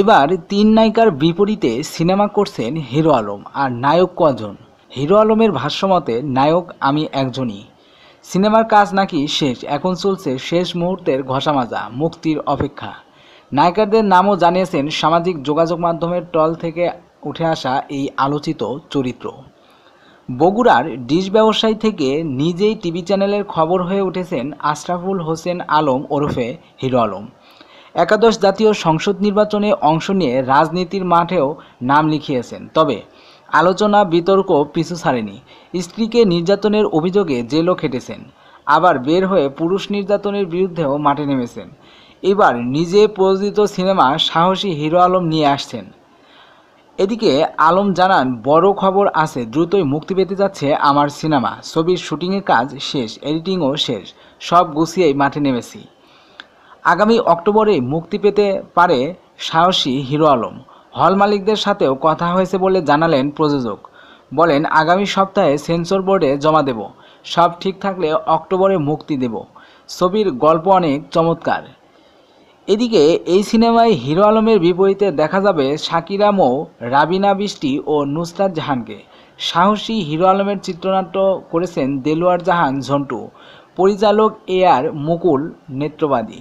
এবার তিন নায়িকার বিপরীতে সিনেমা করছেন হিরো আলম আর নায়ক কজন হিরো আলমের ভাষ্যমতে নায়ক আমি একজনই সিনেমার কাজ নাকি শেষ এখন চলছে শেষ মুহূর্তের ঘষামাজা মুক্তির অপেক্ষা নায়িকাদের নামও জানিয়েছেন সামাজিক যোগাযোগ মাধ্যমের টল থেকে উঠে আসা এই আলোচিত চরিত্র বগুড়ার ডিশ ব্যবসায়ী থেকে নিজেই টিভি চ্যানেলের খবর হয়ে উঠেছেন আশরাফুল হোসেন আলম ওরফে হিরো আলম একাদশ জাতীয় সংসদ নির্বাচনে অংশ নিয়ে রাজনীতির মাঠেও নাম লিখিয়েছেন তবে আলোচনা বিতর্ক পিছু ছাড়েনি স্ত্রীকে নির্যাতনের অভিযোগে জেলও খেটেছেন আবার বের হয়ে পুরুষ নির্যাতনের বিরুদ্ধেও মাঠে নেমেছেন এবার নিজে প্রযোজিত সিনেমা সাহসী হিরো আলম নিয়ে আসছেন এদিকে আলম জানান বড় খবর আছে দ্রুতই মুক্তি পেতে যাচ্ছে আমার সিনেমা ছবির শুটিংয়ের কাজ শেষ এডিটিংও শেষ সব গুছিয়েই মাঠে নেমেছি আগামী অক্টোবরে মুক্তি পেতে পারে সাহসী হিরো আলম হল মালিকদের সাথেও কথা হয়েছে বলে জানালেন প্রযোজক বলেন আগামী সপ্তাহে সেন্সর বোর্ডে জমা দেব সব ঠিক থাকলে অক্টোবরে মুক্তি দেব ছবির গল্প অনেক চমৎকার এদিকে এই সিনেমায় হিরো আলমের বিপরীতে দেখা যাবে শাকিরা মৌ রাবিনা বৃষ্টি ও নুসরাত জাহানকে সাহসী হিরো আলমের চিত্রনাট্য করেছেন দেলোয়ার জাহান ঝন্টু পরিচালক এ আর মুকুল নেত্রবাদী